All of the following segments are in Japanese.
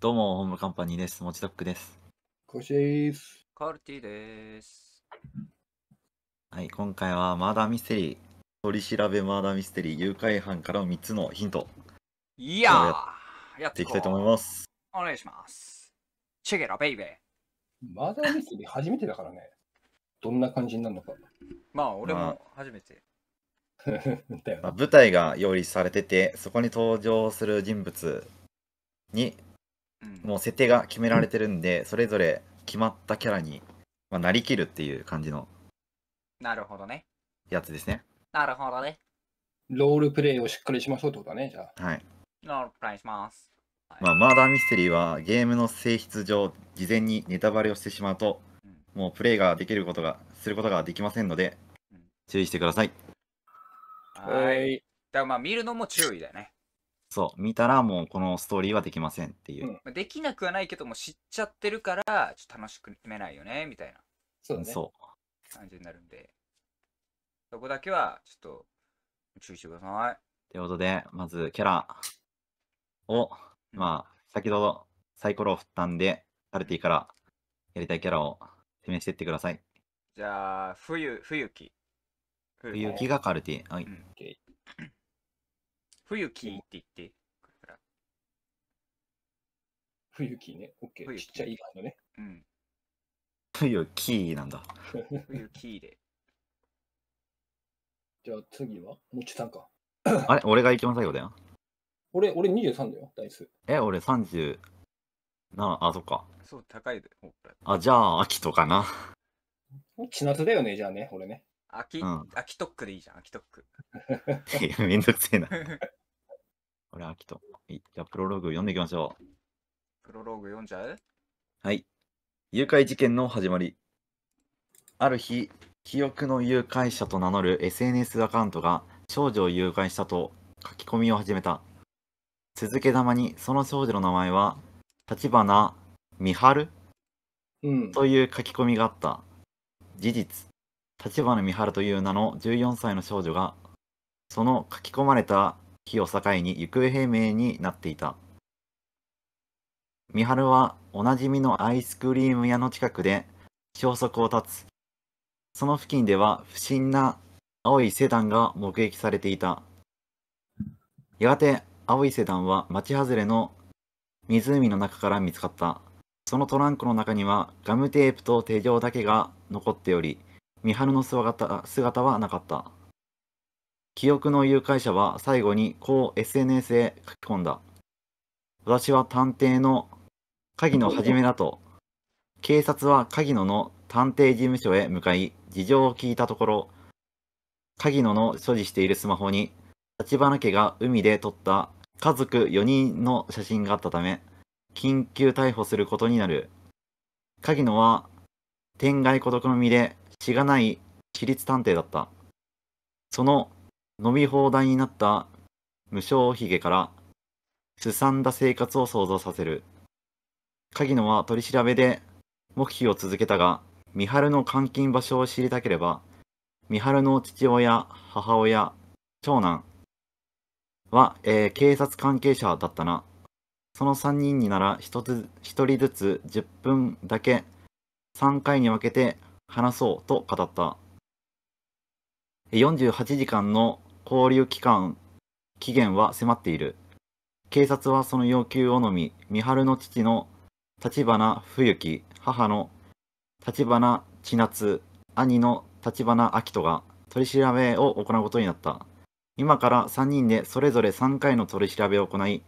どうも、ホームカンパニーです。モちドックです。コシです。カルティです。はい、今回はマーダーミステリー、取り調べマーダーミステリー、誘拐犯から3つのヒント。いやーやっていきたいと思います。お願いします。チェゲラ、ベイベー。マーダーミステリー初めてだからね。どんな感じになるのか。まあ、俺も初めて。まあ、舞台が用意されてて、そこに登場する人物にもう設定が決められてるんで、それぞれ決まったキャラに、まあ、なりきるっていう感じのなるほどね。やつですね。なるほどね。ロールプレイをしっかりしましょうってことだね、じゃあ。はい。ロールプレイします。まあ、マーダーミステリーはゲームの性質上、事前にネタバレをしてしまうと、もうプレイができることが、することができませんので、注意してください。はい。い。だからまあ見るのも注意だよね。そう、見たらもうこのストーリーはできませんっていう。うんできなくはないけども知っちゃってるからちょっと楽しくめないよねみたいなそうそね。そ感じになるんでそこだけはちょっと注意してください。ということで、まずキャラを、まあ、先ほどサイコロを振ったんで、カルティからやりたいキャラを説明していってください。じゃあ冬冬木冬木がカルティ。はい。うん冬木って言って。冬木ね。オッケー。ちっちゃい感じのね。うん。冬木なんだ。冬木で。じゃあ次はもちさんか。あれ俺が一番最後だよ。俺、俺23だよ、ダイス。え、俺3なあ、そっか。そう、高いで。あ、じゃあ、秋とかな。ちなつだよね、じゃあね、俺ね。秋、うん、秋トックでいいじゃん、秋トック。めんどくせえな。これ、アキと。はい。じゃあ、プロローグ読んでいきましょう。プロローグ読んじゃうはい。誘拐事件の始まり。ある日、記憶の誘拐者と名乗る SNS アカウントが少女を誘拐したと書き込みを始めた。続けざまに、その少女の名前は、立花美春、うん、という書き込みがあった。事実、立花美春という名の14歳の少女が、その書き込まれた日を境に行方不明になっていた。美晴はおなじみのアイスクリーム屋の近くで消息を絶つ。その付近では不審な青いセダンが目撃されていた。やがて青いセダンは町外れの湖の中から見つかった。そのトランクの中にはガムテープと手錠だけが残っており、三春の姿はなかった。記憶の誘拐者は最後にこう SNS へ書き込んだ。私は探偵の鍵野はじめだと、警察は鍵野の探偵事務所へ向かい、事情を聞いたところ、鍵野の所持しているスマホに、立花家が海で撮った家族4人の写真があったため、緊急逮捕することになる。鍵野は、天外孤独の身で、血がない私立探偵だった。その飲み放題になった無償ひげからすさんだ生活を想像させる鍵野は取り調べで黙秘を続けたが三春の監禁場所を知りたければ三春の父親母親長男は、えー、警察関係者だったなその3人になら 1, つ1人ずつ10分だけ3回に分けて話そうと語った48時間の交留期間、期限は迫っている。警察はその要求をのみ、三春の父の立花冬樹、母の立花千夏、兄の立花明人が取り調べを行うことになった。今から3人でそれぞれ3回の取り調べを行い、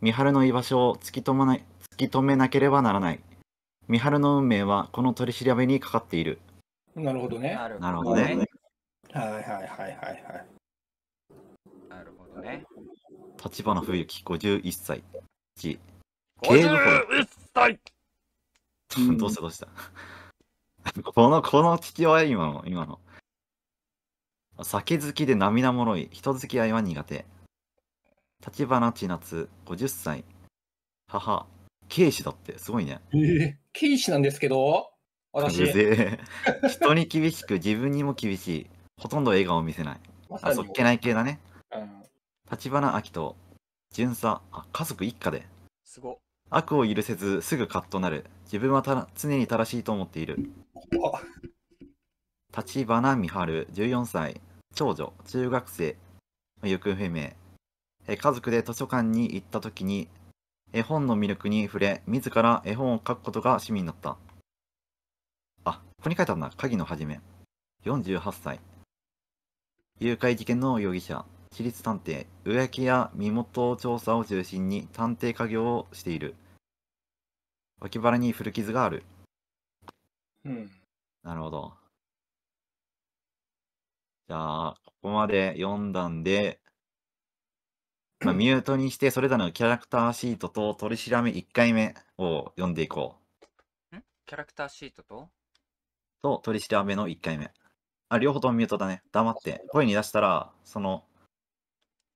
三春の居場所を突き止まない突き止めなければならない。三春の運命はこの取り調べにかかっている。なるほどね。なるほどね。はいはいはいはいはい。ね。立花冬樹51歳。ち。ゲーム51歳 どうしたどうした この、この父親、今の、今の。酒好きで涙もろい。人付き合いは苦手。立花千夏、50歳。母、警視だって、すごいね。え警視なんですけど、私。人に厳しく、自分にも厳しい。ほとんど笑顔を見せない。ま、あ、そっけない系だね。うん、橘花秋と巡査あ家族一家ですご悪を許せずすぐカッとなる自分はた常に正しいと思っている立花美春14歳長女中学生行方不明え家族で図書館に行った時に絵本の魅力に触れ自ら絵本を書くことが趣味になったあここに書いてあんだ鍵の始め48歳誘拐事件の容疑者私立探偵植木や身元調査を中心に探偵家業をしている脇腹に古傷があるうんなるほどじゃあここまで読んだんで、まあ、ミュートにしてそれぞれのキャラクターシートと取り調べ1回目を読んでいこうんキャラクターシートとと取り調べの1回目あ両方ともミュートだね黙って声に出したらその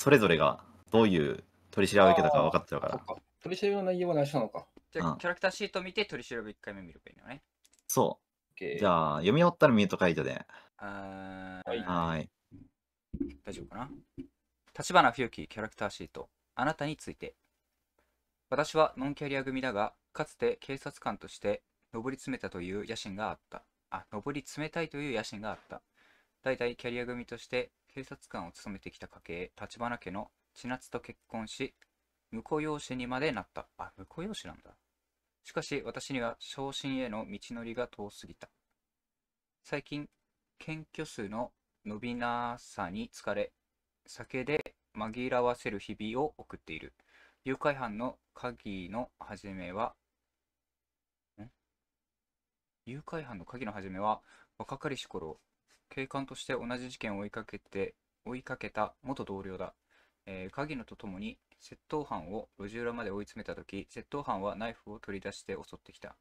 それぞれがどういう取り調べを受けたか分かってるから。か取り調べの内容は何したのか。じゃあ、うんキャラクターシート見て取り調べ1回目見ればいいのね。そう。じゃあ、読み終わったらミュート解除で。あはいはい。大丈夫かな立花冬樹キャラクターシートあなたについて私はノンキャリア組だがかつて警察官として上り詰めたという野心があったあ上り詰めたいという野心があった大体キャリア組として警察官を務めてきた家系、立花家の千夏と結婚し、婿養子にまでなった。あ、婿養子なんだ。しかし、私には昇進への道のりが遠すぎた。最近、検挙数の伸びなさに疲れ、酒で紛らわせる日々を送っている。誘拐犯の鍵の始めは、ん誘拐犯の鍵の始めは、若かりし頃、警官として同じ事件を追いかけて追いかけた元同僚だ、えー、鍵野とともに窃盗犯を路地裏まで追い詰めた時窃盗犯はナイフを取り出して襲ってきた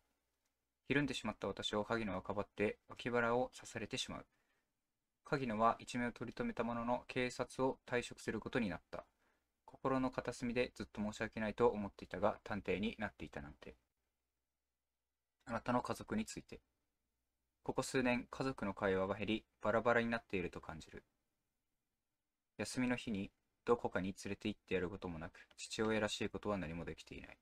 ひるんでしまった私を萩野はかばって脇腹を刺されてしまう鍵野は一命を取り留めたものの警察を退職することになった心の片隅でずっと申し訳ないと思っていたが探偵になっていたなんてあなたの家族についてここ数年、家族の会話が減り、バラバラになっていると感じる。休みの日に、どこかに連れて行ってやることもなく、父親らしいことは何もできていない。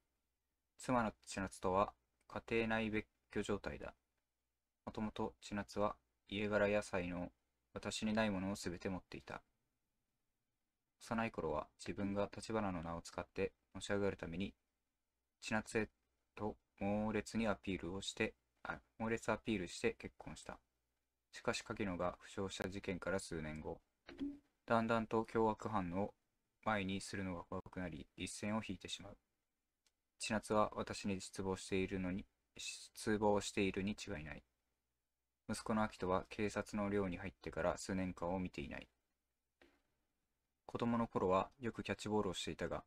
妻の千夏とは、家庭内別居状態だ。もともと千夏は、家柄や才能、私にないものを全て持っていた。幼い頃は自分が橘の名を使って持し上がるために、千夏へと猛烈にアピールをして猛烈アピールして結婚した。しかし柿野が負傷した事件から数年後、だんだんと凶悪犯を前にするのが怖くなり、一線を引いてしまう。千夏は私に失望しているのに、失望しているに違いない。息子の明人は警察の寮に入ってから数年間を見ていない。子供の頃はよくキャッチボールをしていたが、思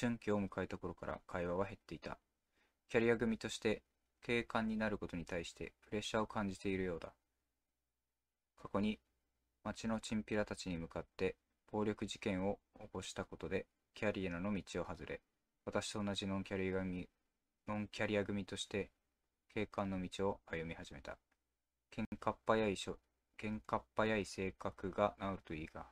春期を迎えた頃から会話は減っていた。キャリア組として警官になることに対してプレッシャーを感じているようだ。過去に町のチンピラたちに向かって暴力事件を起こしたことでキャリアの道を外れ、私と同じノンキャリア組ノンキャリア組として警官の道を歩み始めた。喧嘩っ早い喧嘩っ早い性格が治るといいが。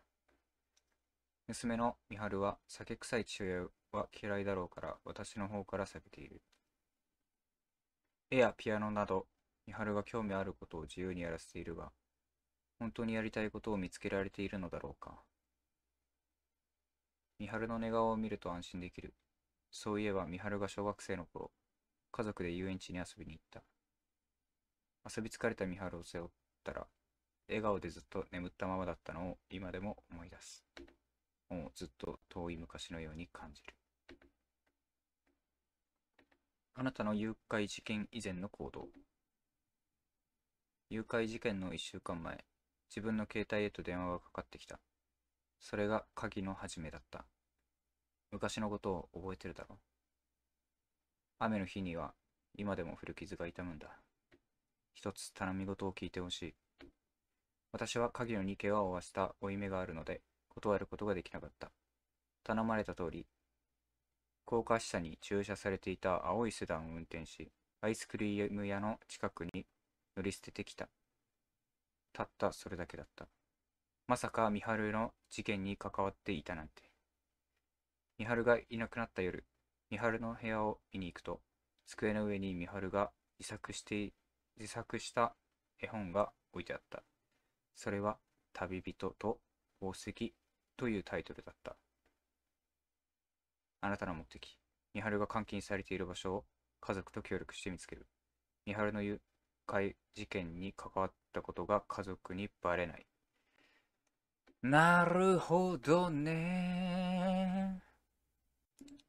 娘の美晴は酒臭い父親は嫌いだろうから私の方から避けている。絵やピアノなど、美晴が興味あることを自由にやらせているが、本当にやりたいことを見つけられているのだろうか。美晴の寝顔を見ると安心できる。そういえば美晴が小学生の頃、家族で遊園地に遊びに行った。遊び疲れた美晴を背負ったら、笑顔でずっと眠ったままだったのを今でも思い出す。もうずっと遠い昔のように感じる。あなたの誘拐事件以前の行動。誘拐事件の1週間前、自分の携帯へと電話がかかってきた。それが鍵の始めだった。昔のことを覚えてるだろう。雨の日には、今でも古傷が痛むんだ。一つ頼み事を聞いてほしい。私は鍵の2件を負わせた負い目があるので、断ることができなかった。頼まれた通り、高架下に駐車されていた青いセダンを運転し、アイスクリーム屋の近くに乗り捨ててきた。たったそれだけだった。まさか美晴の事件に関わっていたなんて。美晴がいなくなった夜、美晴の部屋を見に行くと、机の上に美晴が自作して自作した絵本が置いてあった。それは、旅人と宝石というタイトルだった。あなたの目的。三春が監禁されている場所を家族と協力して見つける。三春の誘拐事件に関わったことが家族にバレない。なるほどね。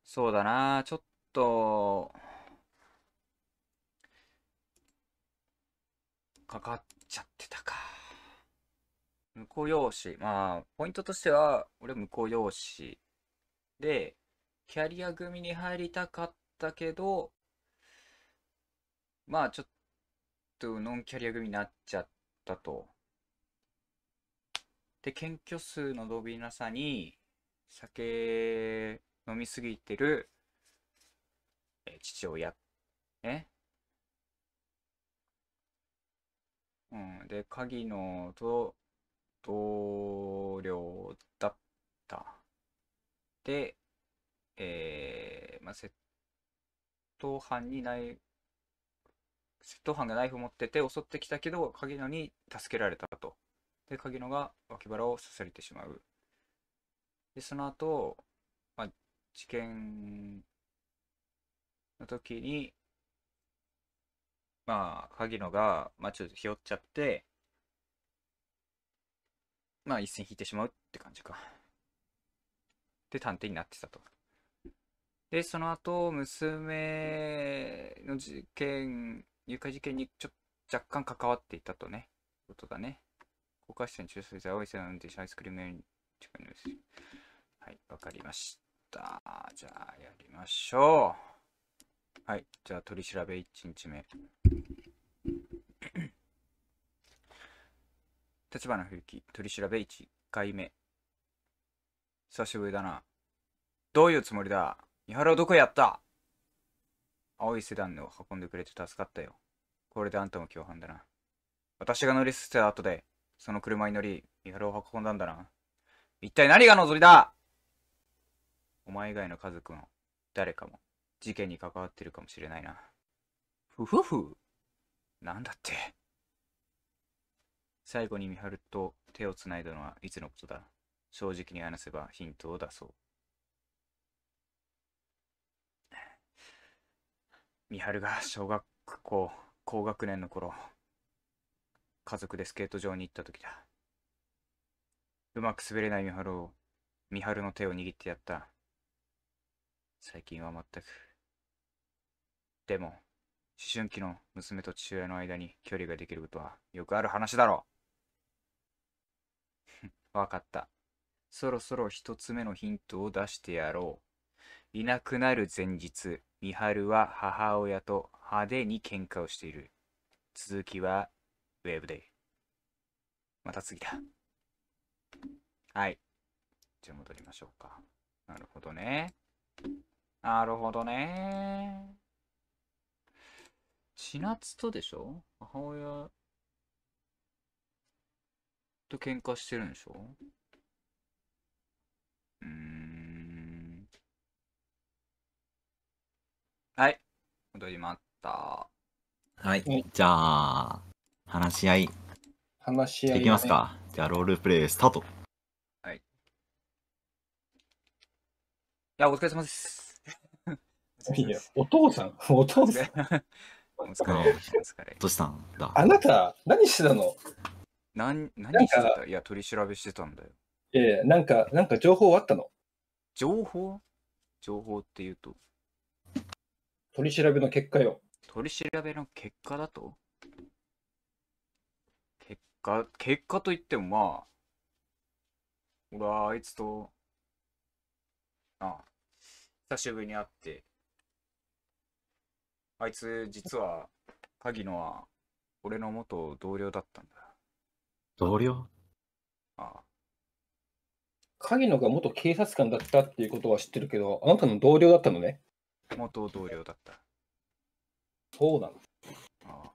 そうだな。ちょっと、かかっちゃってたか。向こう用紙。まあ、ポイントとしては、俺向こう用紙で、キャリア組に入りたかったけど、まあちょっとノンキャリア組になっちゃったと。で、検挙数の伸びなさに、酒飲みすぎてる父親、ね。うん、で、鍵のと同僚だった。で、えー、まあ、窃盗犯にない、窃盗犯がナイフを持ってて襲ってきたけど、鍵野に助けられたと。で、鍵野が脇腹を刺されてしまう。で、その後、まあ、事件の時に、まあ、鍵野が、まあ、ちょっとひよっちゃって、まあ、一線引いてしまうって感じか。で、探偵になってたと。で、その後、娘の事件、誘拐事件にちょ若干関わっていたとね、ことだね。高架下に駐車青い線の運転アイスクリームに近いです。はい、わかりました。じゃあ、やりましょう。はい、じゃあ、取り調べ1日目。立花冬樹、取り調べ1回目。久しぶりだな。どういうつもりだ三原をどこやった青いセダンを運んでくれて助かったよ。これであんたも共犯だな。私が乗り捨てた後で、その車に乗り、三原を運んだんだな。一体何が望みだお前以外の家族も、誰かも、事件に関わってるかもしれないな。ふふふ。なんだって。最後に三春と手を繋いだのはいつのことだ。正直に話せばヒントを出そう。美晴が小学校高学年の頃家族でスケート場に行った時だうまく滑れない美晴を美晴の手を握ってやった最近は全くでも思春期の娘と父親の間に距離ができることはよくある話だろう 分かったそろそろ一つ目のヒントを出してやろういなくなる前日、美晴は母親と派手に喧嘩をしている。続きは、ウェブで。また次だ。はい。じゃあ戻りましょうか。なるほどね。なるほどね。千夏とでしょ母親と喧嘩してるんでしょうん。はい。戻りました。はい。じゃあ、話し合い。話し合い、ね。できますか。じゃあ、ロールプレイスタート。はい。いや、お疲れ様です。いや、お父さん、お父さん。お疲れ。様疲れどうしたんだあなた、何してたの何何してたいや、取り調べしてたんだよ。ええ、なんか、なんか情報あったの情報情報っていうと。取り調べの結果よ。取り調べの結果だと結果、結果といってもまあ、俺はあいつと、ああ、久しぶりに会って、あいつ実は、萩野は、俺の元同僚だったんだ。同僚ああ。萩野が元警察官だったっていうことは知ってるけど、あなたの同僚だったのね。元同僚だった。そうな。ああ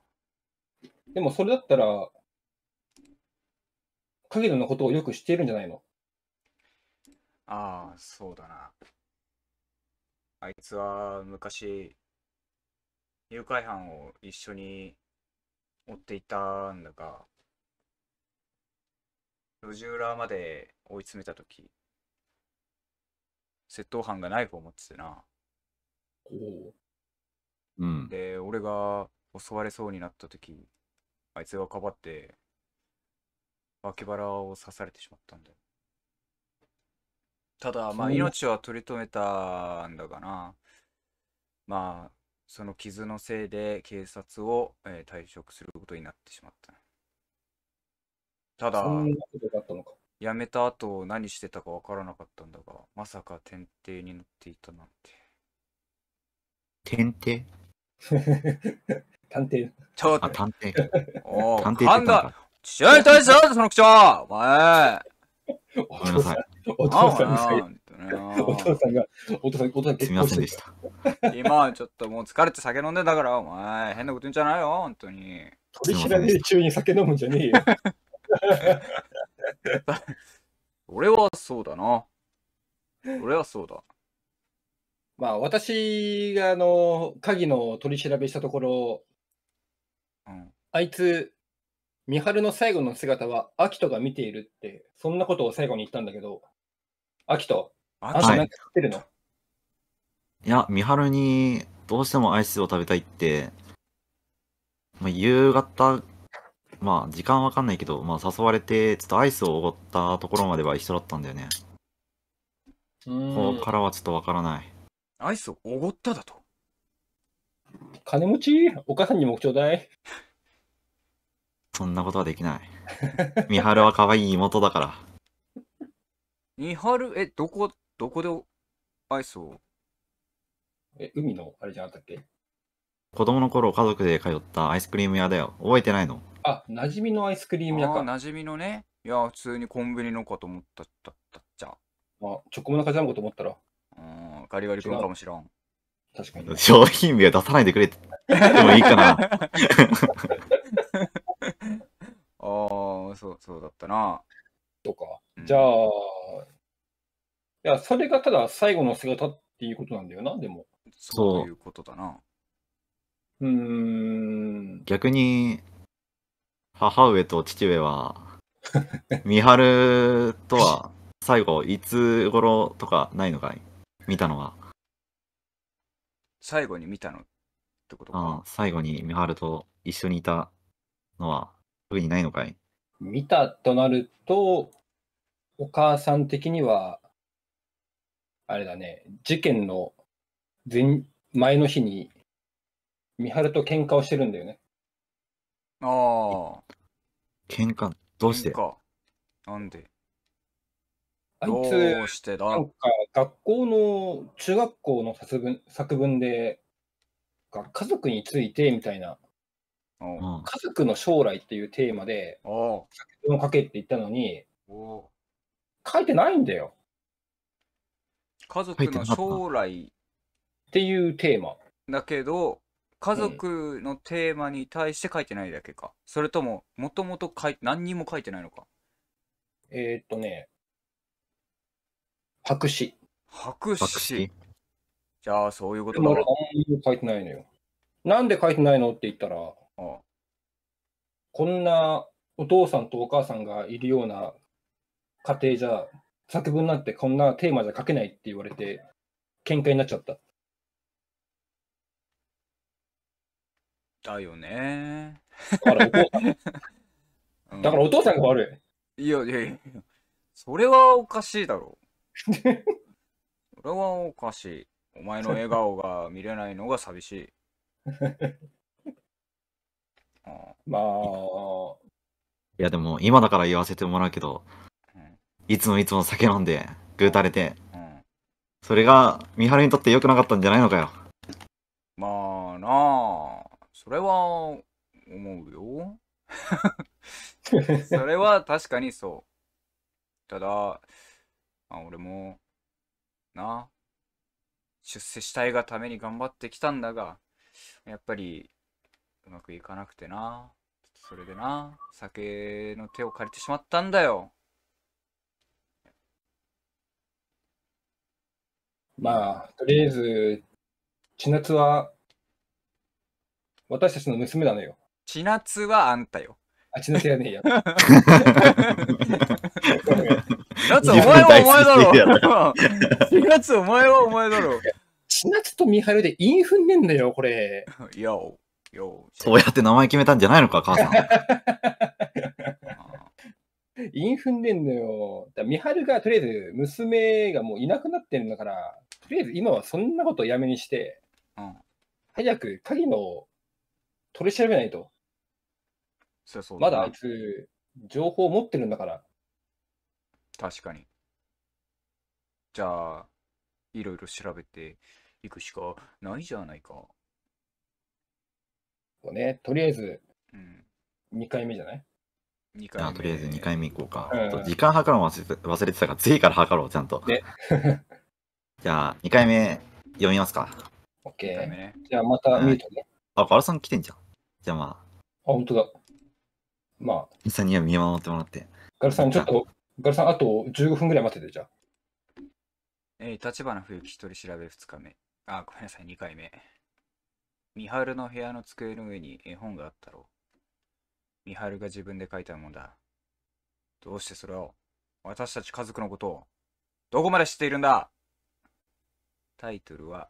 でもそれだったら、影野のことをよく知っているんじゃないのああ、そうだな。あいつは昔、誘拐犯を一緒に追っていたんだが、路地裏まで追い詰めた時窃盗犯がナイフを持っててな。うん、で、俺が襲われそうになった時、あいつがかばって、脇腹を刺されてしまったんだよ。ただ、まあ、命は取り留めたんだがな。まあ、その傷のせいで警察を、えー、退職することになってしまった。ただ、辞めた後何してたか分からなかったんだが、まさか天帝に乗っていたなんて。探偵探偵。ちょっとあ、。探偵。お探偵ってんだ。試合したすその口調お前おん父さんお父さんがお父さんが、お父さん、お父さんすみませんでした。今ちょっともう疲れて酒飲んでたから、お前、変なこと言うんじゃないよ、本当に。取り調べ中に酒飲むんじゃねえよ。俺 はそうだな。俺はそうだ。まあ、私があの鍵の取り調べしたところ、うん、あいつ、美晴の最後の姿は、アキトが見ているって、そんなことを最後に言ったんだけど、アキト、あんたなか食ってるの、はい、いや、美晴にどうしてもアイスを食べたいって、まあ、夕方、まあ、時間わかんないけど、まあ、誘われて、ちょっとアイスをおごったところまでは一緒だったんだよね。ここからはちょっとわからない。アイスをおごっただと。金持ちお母さんにもちょうだい。そんなことはできない。美晴は可愛い妹だから。美 晴、え、どこ、どこでアイスをえ、海のあれじゃなかったっけ子供の頃家族で通ったアイスクリーム屋だよ。覚えてないのあ、馴染みのアイスクリーム屋か。馴染みのね。いや、普通にコンビニのかと思ったったっちゃ。あ、チョコモナカジャムかと思ったら。ガリガリ君かもしらん。確かに、商品名は出さないでくれってでもいいかな。ああ、そう、そうだったな。とか。じゃあ、うん、いや、それがただ最後の姿っていうことなんだよな、でも。そういうことだな。うん。逆に、母上と父上は、三 春とは最後、いつ頃とかないのかい見たのは。最後に見たのってことか。ああ最後に美晴と一緒にいたのは特にないのかい見たとなると、お母さん的には、あれだね、事件の前前の日に、美晴と喧嘩をしてるんだよね。ああ。喧嘩どうしてなんであいつ、どうしてだなんか学校の、中学校の作文作文で、家族についてみたいな、うん家族の将来っていうテーマで、お作文を書けって言ったのに、書いてないんだよ家族の将来っていうテーマ。だけど、家族のテーマに対して書いてないだけか。それとも、もともとい何にも書いてないのか。えーっとね、白紙。白紙。じゃあ、そういうことでも俺、何も書いてないのよ。なんで書いてないのって言ったら、ああこんなお父さんとお母さんがいるような家庭じゃ、作文なんてこんなテーマじゃ書けないって言われて、喧嘩になっちゃった。だよねだからお父さん。が悪い。いやいやいや、それはおかしいだろう。それはおかしい。お前の笑顔が見れないのが寂しい。あまあ。いやでも今だから言わせてもらうけど、うん、いつもいつも酒飲んで、ぐうたれて、うん、それが美晴にとって良くなかったんじゃないのかよ。まあなあ、それは思うよ。それは確かにそう。ただ、まあ、俺も、な、出世したいがために頑張ってきたんだが、やっぱり、うまくいかなくてな。それでな、酒の手を借りてしまったんだよ。まあ、とりあえず、千夏は、私たちの娘なのよ。千夏はあんたよ。あっちの手はねえよ。夏お前はお前だろ。4月お前はお前だろ。千夏と美春でインフンねんだよ、これ。よよそうやって名前決めたんじゃないのか、母さん。インフンねんのよ。だ美春がとりあえず娘がもういなくなってるんだから、とりあえず今はそんなことをやめにして、うん、早く鍵の取り調べないと。そうそうまだあいつ、情報を持ってるんだから。確かに。じゃあ、いろいろ調べていくしかないじゃないか。うね、とりあえず、うん、2回目じゃない ?2 回目。とりあえず2回目行こうか。うん、時間計るの忘れて忘れてたから、次から計ろう、ちゃんと。じゃあ、2回目読みますか。OK。じゃあ、また見ートね。あ、ガラさん来てんじゃん。じゃあまあ。あ、本当だ。まあ。イさには見守ってもらって。ガルさん、ちょっと、ガルさん、あと15分ぐらい待ってて、じゃあ。えー、立花冬樹一人調べ2日目。あ、ごめんなさい、2回目。三春の部屋の机の上に絵本があったろう。三春が自分で書いたもんだ。どうしてそれを、私たち家族のことを、どこまで知っているんだタイトルは、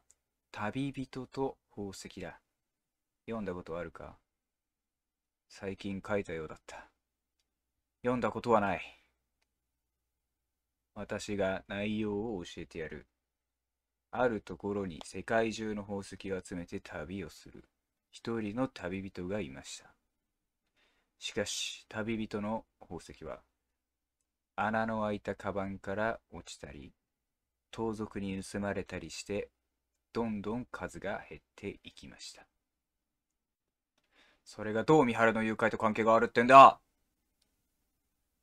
旅人と宝石だ。読んだことあるか最近書いたようだった。読んだことはない。私が内容を教えてやる。あるところに世界中の宝石を集めて旅をする。一人の旅人がいました。しかし、旅人の宝石は、穴の開いたカバンから落ちたり、盗賊に盗まれたりして、どんどん数が減っていきました。それがどう三原の誘拐と関係があるってんだ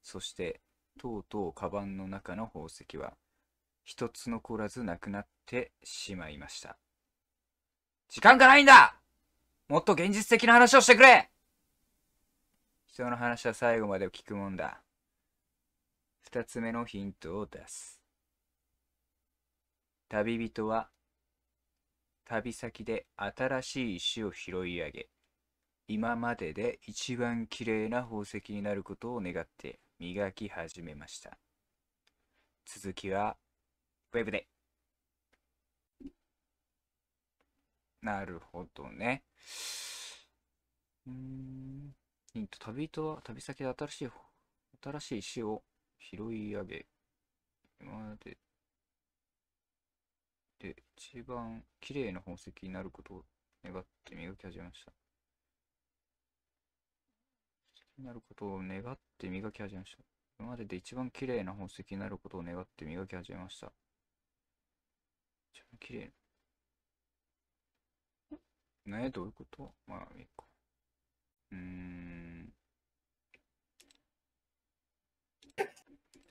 そして、とうとうカバンの中の宝石は、一つ残らずなくなってしまいました。時間がないんだもっと現実的な話をしてくれ人の話は最後まで聞くもんだ。二つ目のヒントを出す。旅人は旅先で新しい石を拾い上げ今までで一番綺麗な宝石になることを願って磨き始めました。続きは、ウェブで。なるほどね。うん。ヒント、旅人は旅先で新しい、新しい石を拾い上げ、今までで一番綺麗な宝石になることを願って磨き始めました。になることを願って磨き始めました。今までで一番綺麗な宝石になることを願って磨き始めました。一番綺麗な。ねどういうことまあ、いいか。うーん。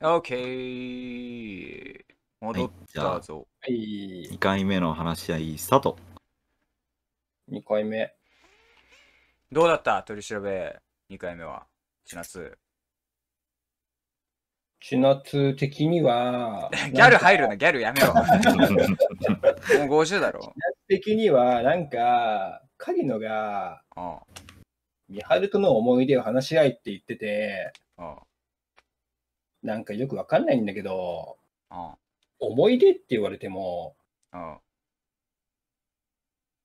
OK! 戻ったぞ。はい。2回目の話し合い、スタート。二回目。どうだった取り調べ。2回目は、千夏。千夏的には。ギャル入るな、ギャルやめろ。もう50だろ。千夏的には、なんか、狩野が、ああ美晴との思い出を話し合いって言ってて、あなんかよくわかんないんだけど、思い出って言われても、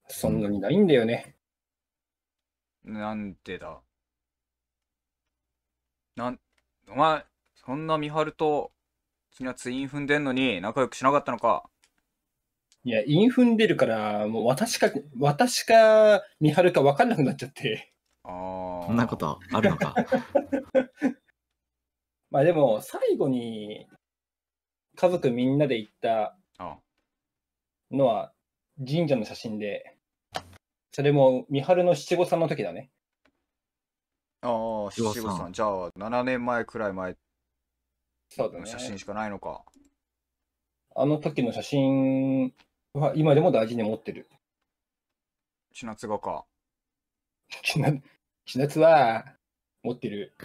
そんなにないんだよね。なんでだなん、お前、そんな美晴と、君はツイン踏んでんのに仲良くしなかったのか。いや、インフんでるから、もう私か、私か、美晴か分かんなくなっちゃって。ああ。そんなことあるのか。まあでも、最後に、家族みんなで行ったのは、神社の写真で、それも、美晴の七五三の時だね。ああ、七五さん。じゃあ、7年前くらい前の写真しかないのか。あの時の写真は今でも大事に持ってる。品津がか。品品津は持ってる。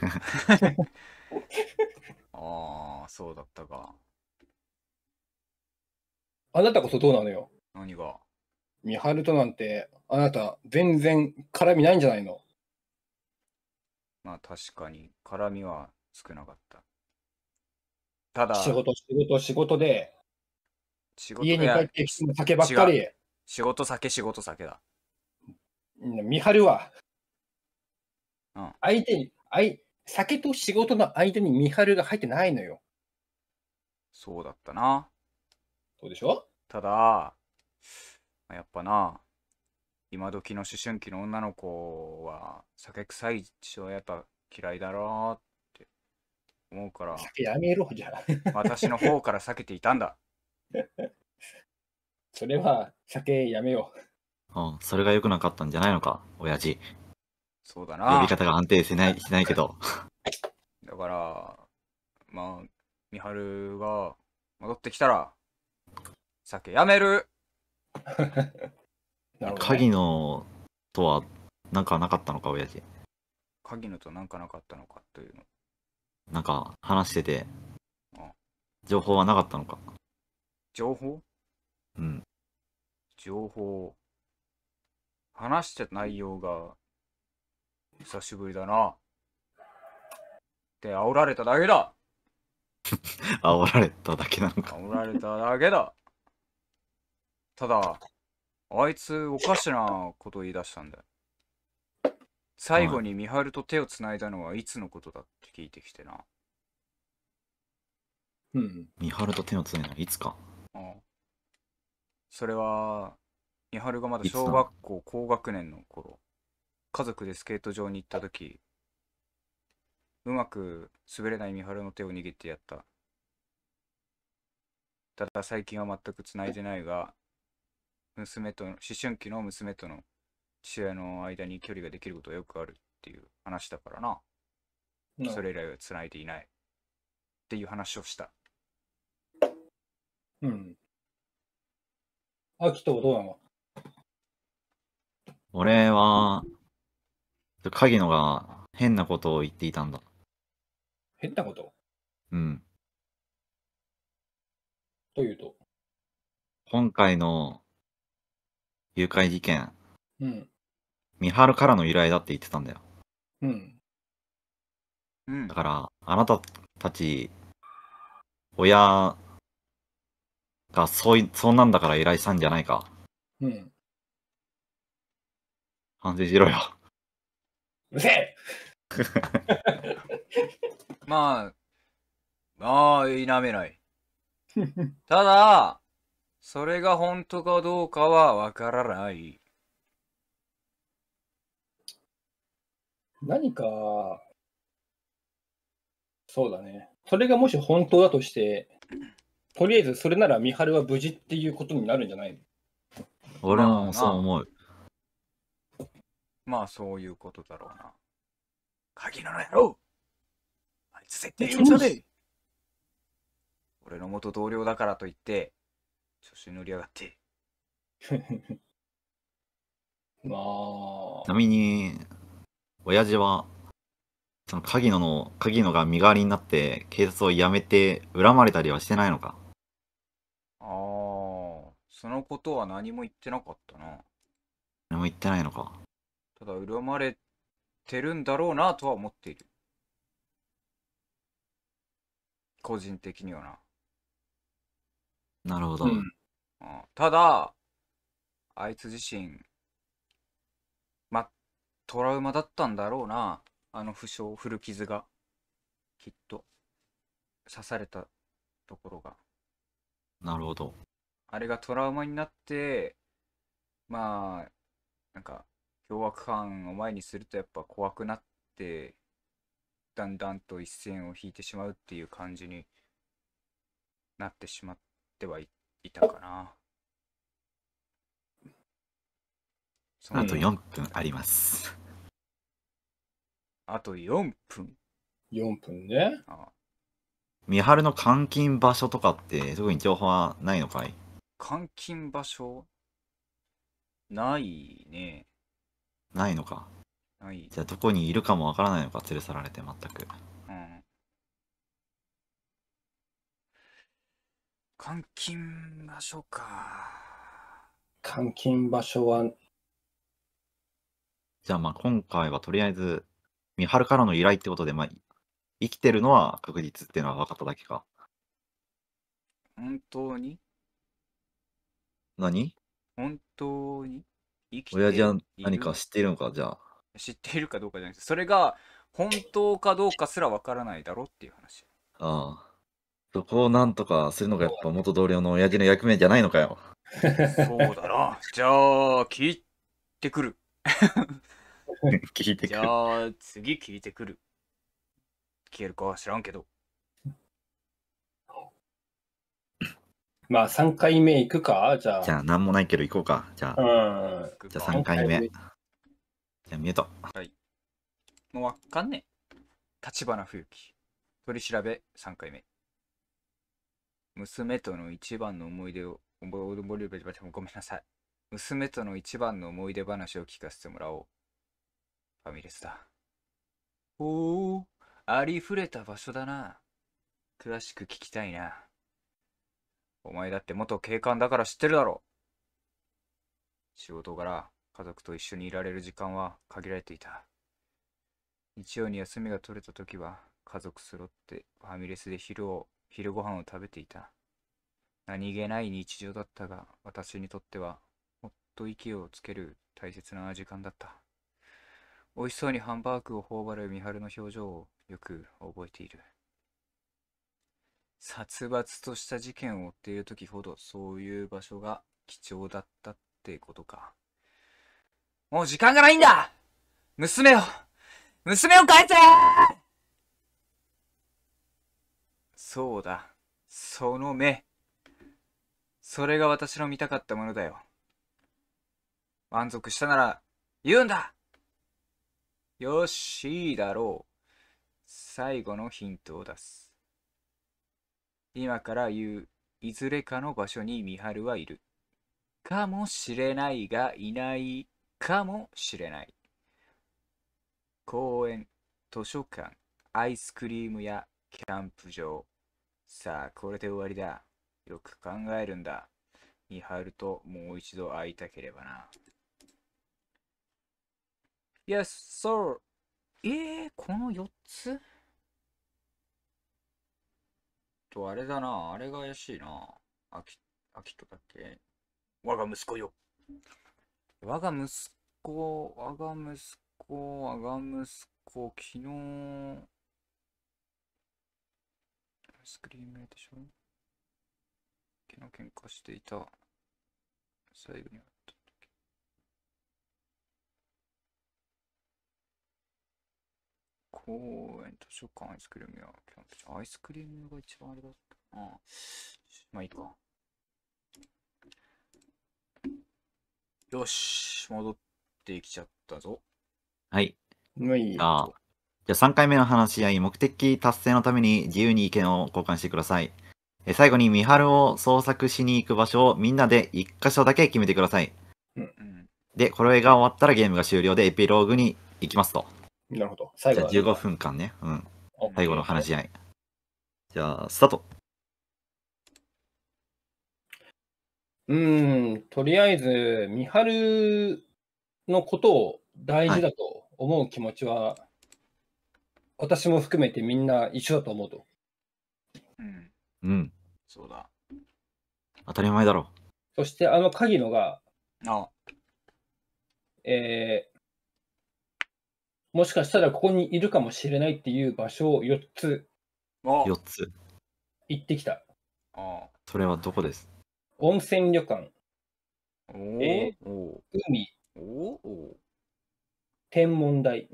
ああ、そうだったか。あなたこそどうなのよ。何が美晴となんて、あなた全然絡みないんじゃないのまあ確かに絡みは少なかった。ただ、仕事、仕事、仕事で、仕事家に帰ってきても酒ばっかり。仕事酒、仕事酒だ。見張るわ。うん、相手に、相酒と仕事の相手に見張るが入ってないのよ。そうだったな。そうでしょただ、やっぱな、今時の思春期の女の子は酒臭い父はやっぱ嫌いだろうって思うからやめろじゃ私の方から避けていたんだ それは酒やめよううんそれが良くなかったんじゃないのか親父そうだな呼び方が安定してないしてないけど だからまあ美晴が戻ってきたら酒やめる 鍵のとはなんかなかったのか、親父。鍵のとなんかなかったのかというの。なんか話してて、情報はなかったのか。情報うん。情報。話した内容が、久しぶりだな。って煽られただけだ 煽られただけなのか煽られただけだ。ただ、あいつおかしなこと言い出したんだよ。最後に美晴と手をつないだのはいつのことだって聞いてきてな。うん。美晴と手をつないだのいつか。ああ。それは、美晴がまだ小学校高学年の頃、家族でスケート場に行った時、うまく滑れない美晴の手を握ってやった。ただ最近は全くつないでないが、娘との、思春期の娘との父親の間に距離ができることはよくあるっていう話だからな。うん、それ以来は繋いでいない。っていう話をした。うん。あきとどうなの俺は、鍵野が変なことを言っていたんだ。変なことうん。というと今回の誘拐事件、うん。三春からの依頼だって言ってたんだよ。うん。だから、あなたたち、親がそうい、そんなんだから依頼したんじゃないか。うん。反省しろよ。うぜ まあ、まあ、否めない。ただ、それが本当かどうかはわからない。何か、そうだね。それがもし本当だとして、とりあえずそれなら美晴は無事っていうことになるんじゃない俺もそう思う。まあそういうことだろうな。鍵のやろ野郎あいつ絶対許さねえ俺の元同僚だからといって、調子乗りやがって。ま あ。ちなみに、親父は、その鍵野の、鍵野が身代わりになって警察を辞めて恨まれたりはしてないのかああ、そのことは何も言ってなかったな。何も言ってないのか。ただ恨まれてるんだろうなとは思っている。個人的にはな。なるほど。うんただ、あいつ自身、ま、トラウマだったんだろうな。あの負傷、古傷が。きっと。刺されたところが。なるほど。あれがトラウマになって、まあ、なんか、凶悪犯を前にするとやっぱ怖くなって、だんだんと一線を引いてしまうっていう感じになってしまってはいたかな。あと4分あります。あと4分。4分ね。ああ三春の監禁場所とかって特に情報はないのかい監禁場所ないね。ないのか。ない。じゃあどこにいるかもわからないのか連れ去られて全く。うん。監禁場所か。監禁場所はじゃあまあ今回はとりあえず、三春からの依頼ってことで、まあ、生きてるのは確実っていうのは分かっただけか。本当に何本当に生きて親父は何か知っているのかじゃあ。知っているかどうかじゃなくて、それが本当かどうかすら分からないだろうっていう話。ああ。そこをなんとかするのがやっぱ元同僚の親父の役目じゃないのかよ。そうだな。じゃあ、聞いてくる。聞いてくる。じゃあ、次聞いてくる。聞けるかは知らんけど。まあ、3回目行くかじゃあ。じゃあ、なんもないけど行こうか。じゃあ、うん、じゃあ3回目。じゃあ、見えーはい。もうわかんねえ。立花冬樹。取り調べ3回目。娘との一番の思い出を、覚え、覚え、覚え、ごめんなさい。娘との一番の思い出話を聞かせてもらおう。ファミレスだ。おお、ありふれた場所だな。詳しく聞きたいな。お前だって元警官だから知ってるだろ。仕事柄、家族と一緒にいられる時間は限られていた。日曜に休みが取れた時は、家族揃ってファミレスで昼を、昼ご飯を食べていた。何気ない日常だったが、私にとってはと息をつける大切な時間だった。美味しそうにハンバーグを頬張る美晴の表情をよく覚えている。殺伐とした事件を追っている時ほどそういう場所が貴重だったってことか。もう時間がないんだ娘を娘を返せそうだ。その目。それが私の見たかったものだよ。満足したなら言うんだよし、いいだろう。最後のヒントを出す。今から言う、いずれかの場所に美晴はいる。かもしれないが、いないかもしれない。公園、図書館、アイスクリームやキャンプ場。さあ、これで終わりだ。よく考えるんだ。美晴ともう一度会いたければな。Yes, sir. えー、この4つと、あれだな。あれが怪しいな。あき、あきとだっけ我が息子よ。我が息子、我が息子、我が息子、昨日、スクリームでしょ昨日喧嘩していた。最後に公園、図書館、アイスクリーム屋、キャンプ場。アイスクリームが一番あれだったな。まあいいか。よし、戻ってきちゃったぞ。はい。あいじゃあ、じゃあ3回目の話し合い、目的達成のために自由に意見を交換してください。え最後に、三春を捜索しに行く場所をみんなで1箇所だけ決めてください。うん。で、これが終わったらゲームが終了でエピローグに行きますと。なるほど。最じゃ後あ15分間ね。うん。最後の話し合い。じゃあ、スタート。うん、とりあえず、はる。のことを大事だと思う気持ちは、私も含めてみんな一緒だと思うと。うん。うん。そうだ。当たり前だろ。そして、あの鍵のが、あ、えーもしかしたらここにいるかもしれないっていう場所を4つ4つ。行ってきた。あそれはどこです温泉旅館、えーえ海、天文台、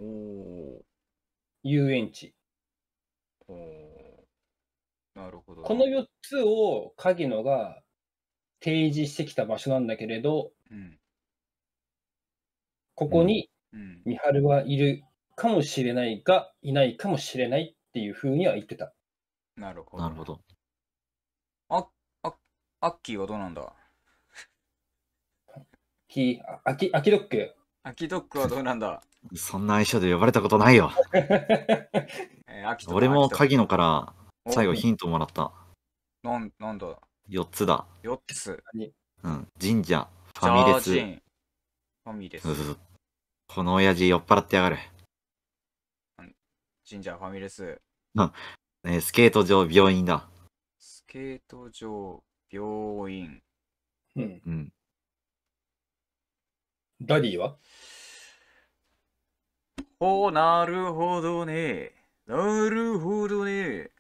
遊園地。おなるほど。この4つを鍵野が提示してきた場所なんだけれど、うんここにうん、美晴はいるかもしれないが、いないかもしれないっていうふうには言ってた。なるほど。なるほど。あ、あ、っッキーはどうなんだ ひ、あき、あきドック。あきドックはどうなんだそんな愛称で呼ばれたことないよ。えー、俺も鍵野から最後ヒントもらった。なん、なんだ四つだ。四つうん。神社、ファミレス。ファミレス。この親父酔っ払ってやがる。神社ファミレス。スケート場、病院だ。スケート場、病院。うん。うん。はおー、なるほどね。なるほどね。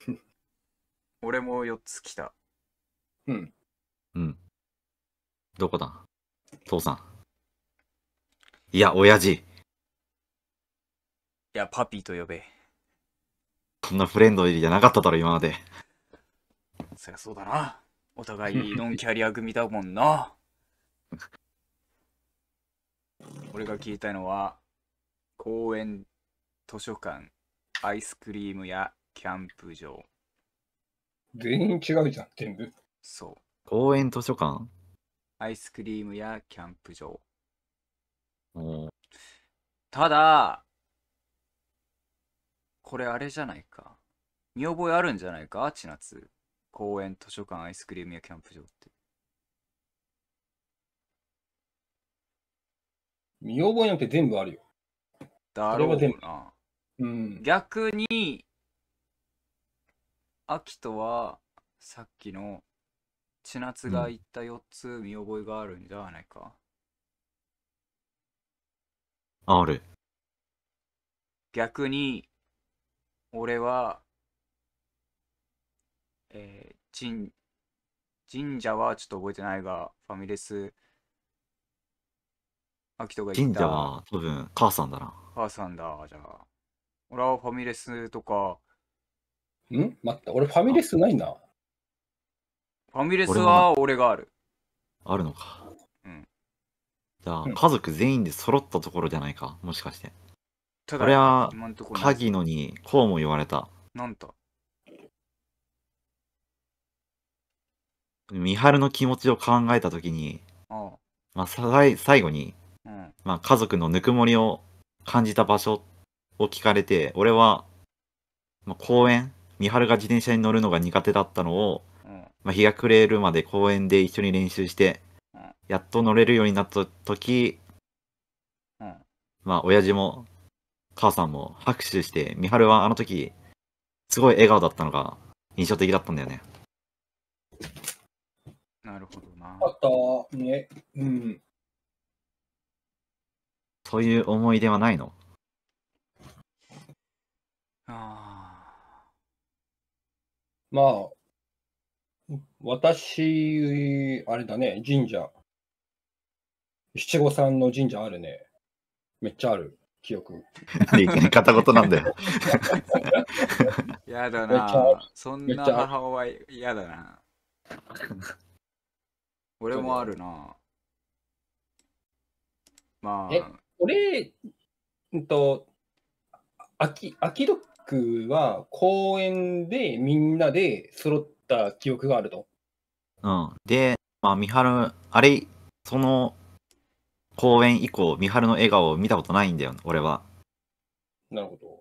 俺も4つ来た。うん。うん。どこだ父さん。いや、親父。や、パピーと呼べ。こんなフレンドリーじゃなかっただろ、今まで。そりゃそうだな。お互いノ ンキャリア組だもんな。俺が聞いたのは、公園、図書館、アイスクリームやキャンプ場。全員違うじゃん、全部。そう。公園図書館アイスクリームやキャンプ場。ただ、これあれじゃないか。見覚えあるんじゃないか千夏。公園、図書館、アイスクリームやキャンプ場って。見覚えなんて全部あるよ。だろうな。うん、逆に、アキトはさっきの千夏が言った4つ見覚えがあるんじゃないか。うん、ある。逆に、俺は、えー、神、神社はちょっと覚えてないが、ファミレス、アキトがっ神た。社は多分母さんだな。母さんだ、じゃあ。俺はファミレスとか、ん待って、俺ファミレスないな。ファミレスは俺がある。あるのか。うんじゃあ、うん家族全員で揃ったところじゃないか。もしかして。ただ、これは、鍵野にこうも言われた。なんと。美晴の気持ちを考えたときに、あま最後に、うん、まあ、家族のぬくもりを感じた場所を聞かれて、俺は、まあ、公園、美晴が自転車に乗るのが苦手だったのを、うん、まあ、日が暮れるまで公園で一緒に練習して、やっと乗れるようになった時、うん、まあ、親父も母さんも拍手して、美晴はあの時、すごい笑顔だったのが印象的だったんだよね。なるほどな。あったね。うん。そういう思い出はないのああ。まあ、私、あれだね、神社。七五三の神社あるね。めっちゃある。記憶。片言なんだよ。やだな。そんな母親嫌だな。俺もあるな。まあ。え、俺、んと、あき、あきどくは公園でみんなで揃った記憶があると。うん。で、まあ、三原、あれ、その公演以降、美晴の笑顔を見たことないんだよ、俺は。なるほど。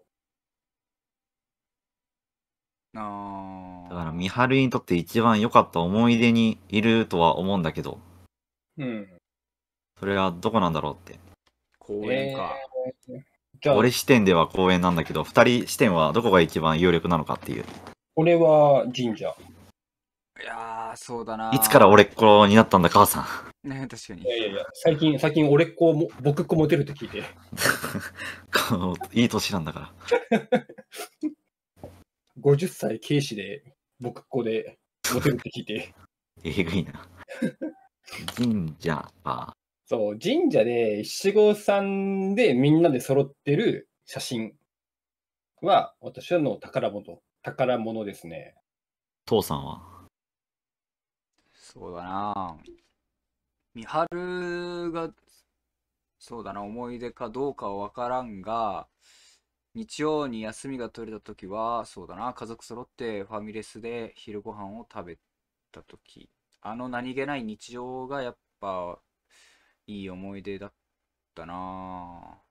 あだから、美晴にとって一番良かった思い出にいるとは思うんだけど。うん。それはどこなんだろうって。公演か。えー、俺視点では公演なんだけど、二人視点はどこが一番有力なのかっていう。俺は神社。いやそうだな。いつから俺っ子になったんだ、母さん。ね、確かに。いやいやいや、最近、最近俺っ子も、僕っ子モテると聞いて。いい年なんだから。50 歳軽視で、僕っ子でモテるって聞いて。えぐいな。神社は。そう、神社で七五三でみんなで揃ってる写真は、私はの宝物、宝物ですね。父さんはそうだな美晴が、そうだな、思い出かどうかはわからんが、日曜に休みが取れた時は、そうだな、家族揃ってファミレスで昼ご飯を食べた時、あの何気ない日常がやっぱいい思い出だったな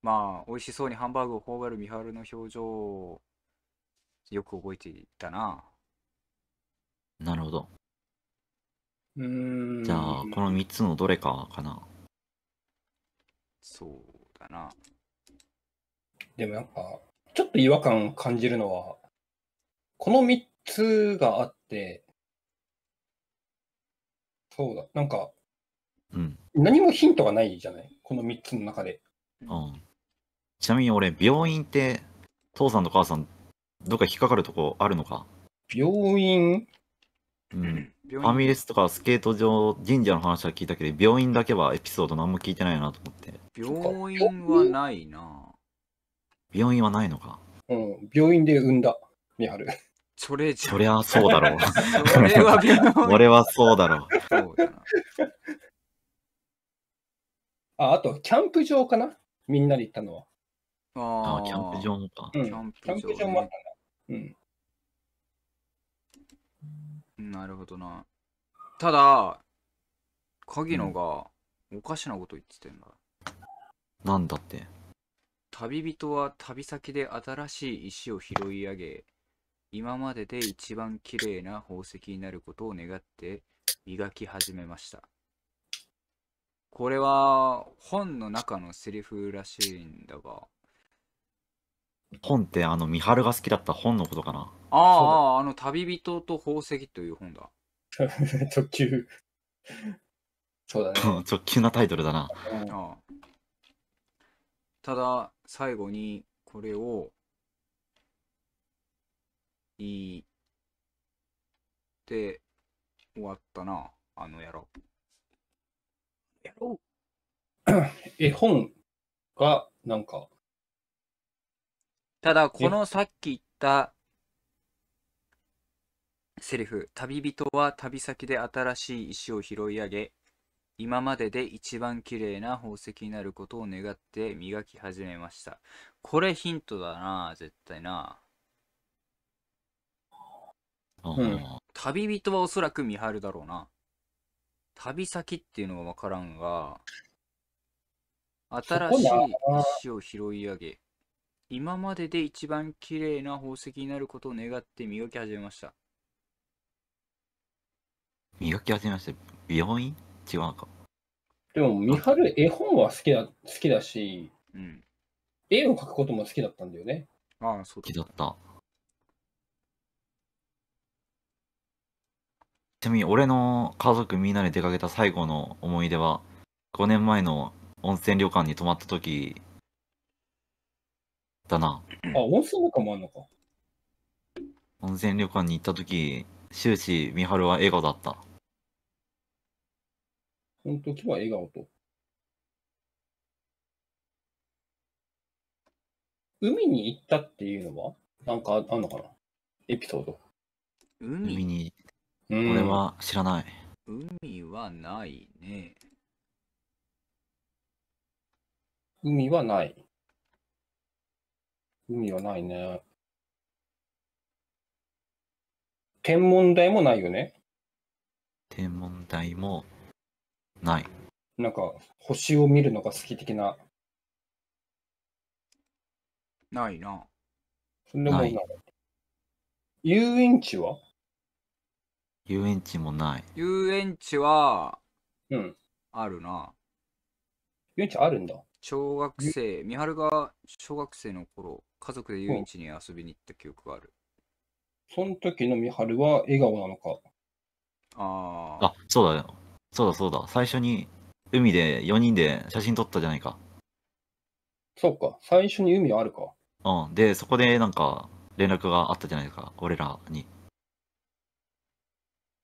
まあ、美味しそうにハンバーグを頬張る美晴の表情をよく覚えていたななるほど。うん。じゃあ、この3つのどれかかな。そうだな。でもなんか、ちょっと違和感感じるのは、この3つがあって、そうだ、なんか、うん、何もヒントがないじゃないこの3つの中で。うん。ちなみに俺、病院って、父さんと母さん、どっか引っかかるとこあるのか病院うん。ファミレスとかスケート場、神社の話は聞いたけど、病院だけはエピソード何も聞いてないなと思って。病院はないな。病院はないのか。うん、病院で産んだ、みはる。それじゃ。そりゃそうだろう。は俺はそうだろう。そうだな。あ、あと、キャンプ場かなみんなで行ったのは。ああ、キャンプ場もか、うん、キャンプ場もあったな。うん。なるほどな。ただ、鍵野がおかしなこと言ってたんだ。なんだって旅人は旅先で新しい石を拾い上げ、今までで一番綺麗な宝石になることを願って磨き始めました。これは本の中のセリフらしいんだが。本ってあの、三春が好きだった本のことかなああ、あの、旅人と宝石という本だ。直球。そうだね。直球なタイトルだな。あただ、最後に、これを、いい、で、終わったな、あの野郎。やろう絵本が、なんか。ただ、このさっき言ったセリフ旅人は旅先で新しい石を拾い上げ今までで一番綺麗な宝石になることを願って磨き始めましたこれヒントだな絶対なうん旅人はおそらく見張るだろうな旅先っていうのが分からんが新しい石を拾い上げ今までで一番綺麗な宝石になることを願って磨き始めました磨き始めました。病院違うか。でも、三春、絵本は好きだ、好きだし、うん。絵を描くことも好きだったんだよね。ああ、そうだ気。だった。ちなみに俺の家族みんなで出かけた最後の思い出は5年前の温泉旅館に泊まった時だなあ、温泉旅館もあるのか。温泉旅館に行った時終始、美晴は笑顔だった。本当、今日は笑顔と。海に行ったっていうのは、なんかあんのかなエピソード。海に、俺は知らない。海はないね。海はない。海はないね。天文台もないよね。天文台もない。なんか、星を見るのが好き的な。ないな。そんなもんない。遊園地は遊園地もない。遊園地は、うん。あるな。遊園地あるんだ。小学生、美春が小学生の頃、家族で遊園地に遊びに行った記憶がある。その時の美晴は笑顔なのか。ああ。そうだよ。そうだそうだ。最初に海で4人で写真撮ったじゃないか。そうか。最初に海あるか。うん。で、そこでなんか連絡があったじゃないか。俺らに。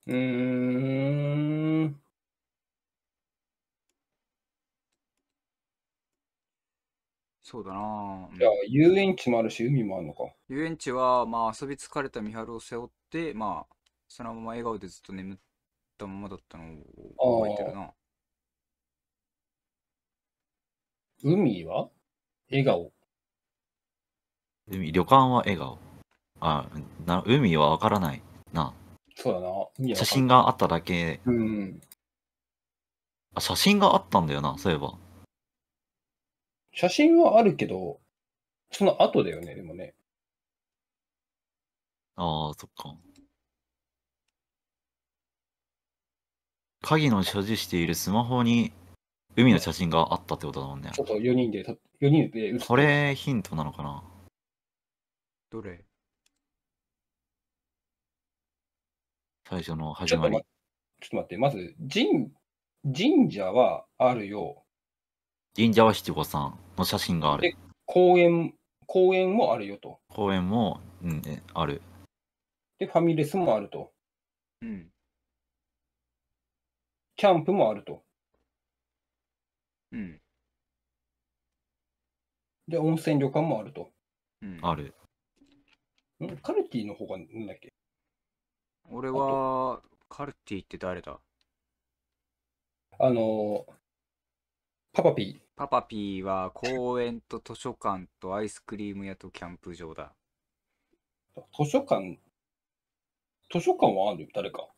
うーん。そうだなじゃあ、遊園地もあるし、海もあるのか。遊園地は、まあ、遊び疲れた三春を背負って、まあ、そのまま笑顔でずっと眠ったままだったのを覚えてるな。海は笑顔。海、旅館は笑顔。あ、な海はわからないな。そうだな。写真があっただけ。うん。あ、写真があったんだよな、そういえば。写真はあるけど、その後だよね、でもね。ああ、そっか。鍵の所持しているスマホに海の写真があったってことだもんね。ちょっと4人で、4人でこれヒントなのかなどれ最初の始まりま。ちょっと待って、まず神、神社はあるよ。神社は七五三。の写真がある。で、公園、公園もあるよと。公園も、うん、ある。で、ファミレスもあると。うん。キャンプもあると。うん。で、温泉旅館もあると。うん、ある。んカルティの方がなんだっけ俺は、カルティって誰だあのーパパピー。パパピーは公園と図書館とアイスクリーム屋とキャンプ場だ。図書館、図書館はある誰か。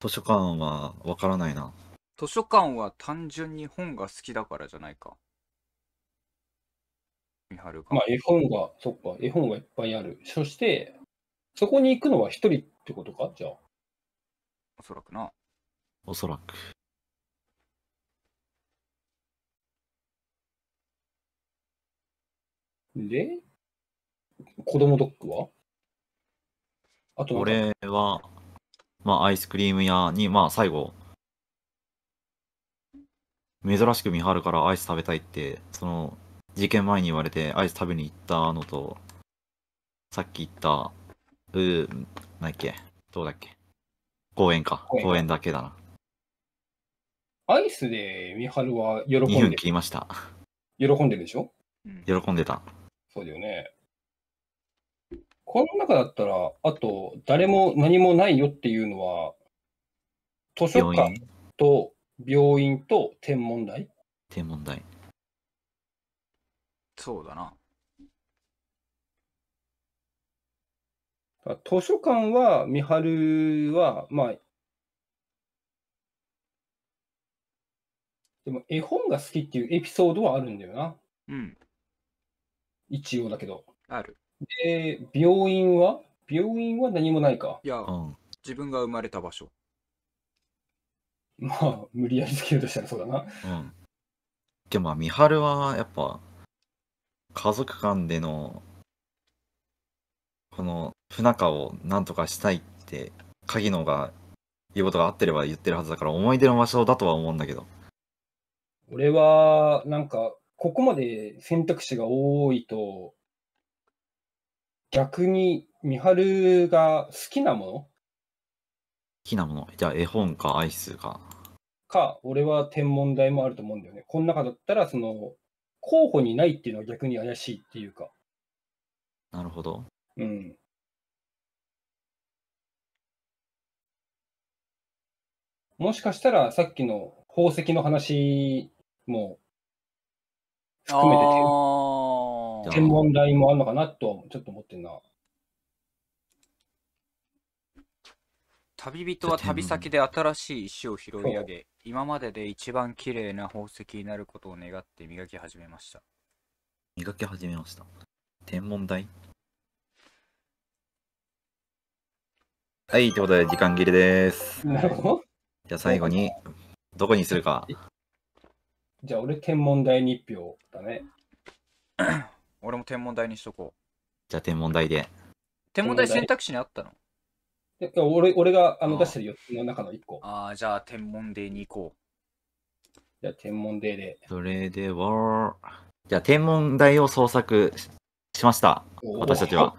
図書館はわからないな。図書館は単純に本が好きだからじゃないか。見張るか。まあ絵本が、そっか、絵本がいっぱいある。そして、そこに行くのは一人ってことかじゃあ。おそらくな。おそらく。で、子供ドッグはあと俺は、まあ、アイスクリーム屋に、まあ、最後、珍しく三るからアイス食べたいって、その、事件前に言われてアイス食べに行ったのと、さっき言った、うー、なんだっけ、どうだっけ。公園か。公園だけだな。アイスで三春は喜んでる。2分切りました。喜んでるでしょ喜んでた。そうだよね。この中だったら、あと、誰も何もないよっていうのは、図書館と病院と天文台天文台。そうだな。図書館は、美晴は、まあ、でも絵本が好きっていうエピソードはあるんだよな。うん。一応だけど。ある。で、病院は病院は何もないか。いや、うん自分が生まれた場所。まあ、無理やりつけるとしたらそうだな。うん。でも美晴はやっぱ、家族間での、この不仲をなんとかしたいって、鍵野が言うことがあってれば言ってるはずだから、思い出の場所だとは思うんだけど。俺は、なんか、ここまで選択肢が多いと、逆に、美晴が好きなもの好きなものじゃあ、絵本かアイスか。か、俺は天文台もあると思うんだよね。この中だったら、その、候補にないっていうのは逆に怪しいっていうか。なるほど。うん。もしかしたら、さっきの宝石の話も含めて天文台もあるのかなとちょっと思ってんな。旅人は旅先で新しい石を拾い上げ、今までで一番綺麗な宝石になることを願って磨き始めました。磨き始めました。天文台はい、ということで時間切れです。じゃあ最後に、どこにするか。じゃあ俺天文台に1票だね。俺も天文台にしとこう。じゃあ天文台で。天文台選択肢にあったの俺俺があの出してる4つの中の1個。ああ、じゃあ天文台に行こう。じゃあ天文台で。それでは、じゃあ天文台を捜索ししました。私たちは。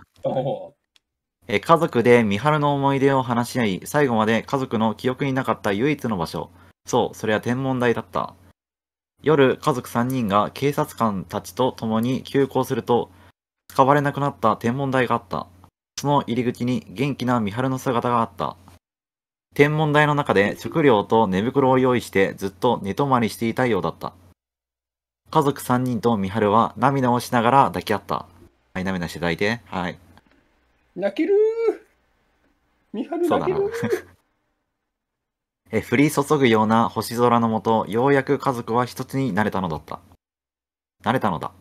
え家族で三春の思い出を話し合い、最後まで家族の記憶になかった唯一の場所。そう、それは天文台だった。夜、家族3人が警察官たちと共に急行すると、使われなくなった天文台があった。その入り口に元気な美晴の姿があった。天文台の中で食料と寝袋を用意してずっと寝泊まりしていたようだった。家族3人と美晴は涙をしながら抱き合った。はい、涙して抱いて。はい。泣けるー。美晴泣けるー。え降り注ぐような星空のもと、ようやく家族は一つになれたのだった。なれたのだ。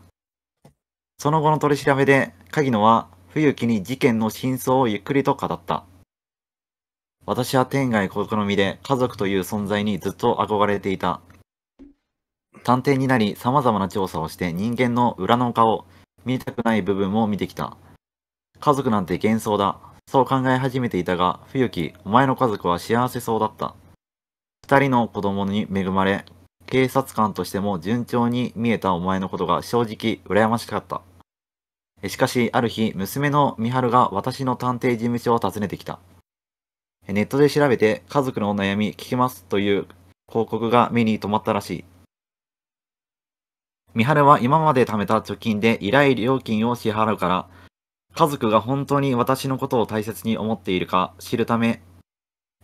その後の取り調べで、鍵野は冬木に事件の真相をゆっくりと語った。私は天外独の身で家族という存在にずっと憧れていた。探偵になり様々な調査をして人間の裏の顔、見たくない部分も見てきた。家族なんて幻想だ。そう考え始めていたが、冬木、お前の家族は幸せそうだった。二人の子供に恵まれ、警察官としても順調に見えたお前のことが正直羨ましかった。しかし、ある日、娘の美春が私の探偵事務所を訪ねてきた。ネットで調べて家族のお悩み聞きますという広告が目に留まったらしい。美晴は今まで貯めた貯金で依頼料金を支払うから、家族が本当に私のことを大切に思っているか知るため